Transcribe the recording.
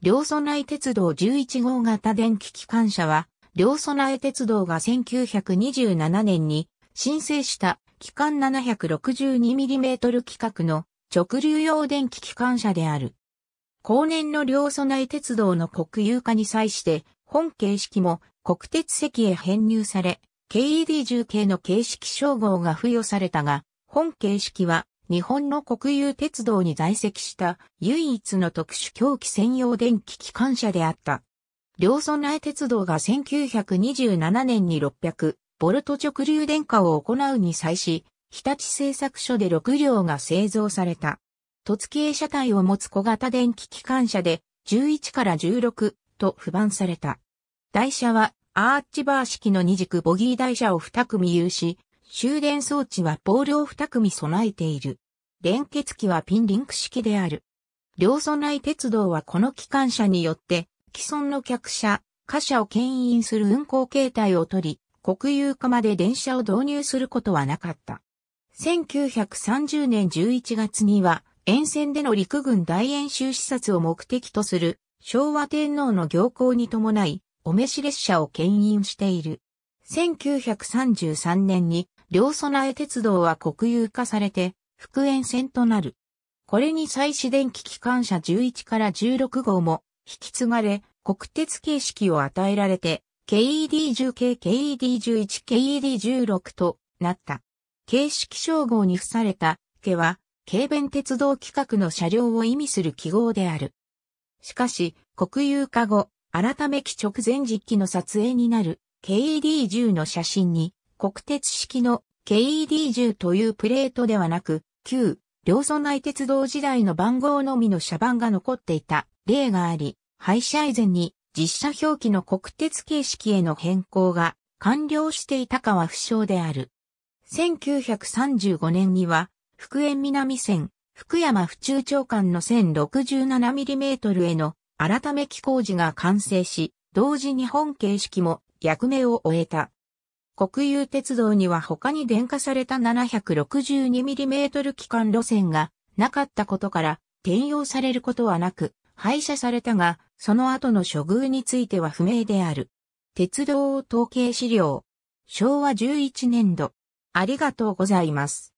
両備鉄道11号型電気機関車は、両備鉄道が1927年に申請した機関 762mm 規格の直流用電気機関車である。後年の両備鉄道の国有化に際して、本形式も国鉄席へ編入され、KED10 系の形式称号が付与されたが、本形式は日本の国有鉄道に在籍した唯一の特殊狂気専用電気機関車であった。両村内鉄道が1927年に600ボルト直流電化を行うに際し、日立製作所で6両が製造された。突起車体を持つ小型電気機関車で11から16と不番された。台車はアーチバー式の二軸ボギー台車を2組有し、終電装置はポールを2組備えている。連結機はピンリンク式である。両村内鉄道はこの機関車によって、既存の客車、貨車を牽引する運行形態を取り、国有化まで電車を導入することはなかった。1930年11月には、沿線での陸軍大演習視察を目的とする昭和天皇の行幸に伴い、お召し列車を牽引している。1933年に両備え鉄道は国有化されて、復縁線となる。これに再始電気機関車11から16号も引き継がれ、国鉄形式を与えられて、KED10 系 KED11 KED16 となった。形式称号に付された、家は、軽便鉄道規格の車両を意味する記号である。しかし、国有化後、改め期直前実機の撮影になる KED10 の写真に、国鉄式の KED10 というプレートではなく、旧、両村内鉄道時代の番号のみの車番が残っていた例があり、廃車以前に実車表記の国鉄形式への変更が完了していたかは不詳である。1935年には、福縁南線、福山府中長間の 1067mm への改め機工事が完成し、同時に本形式も役目を終えた。国有鉄道には他に電化された 762mm 機関路線がなかったことから転用されることはなく廃車されたがその後の処遇については不明である。鉄道統計資料昭和11年度ありがとうございます。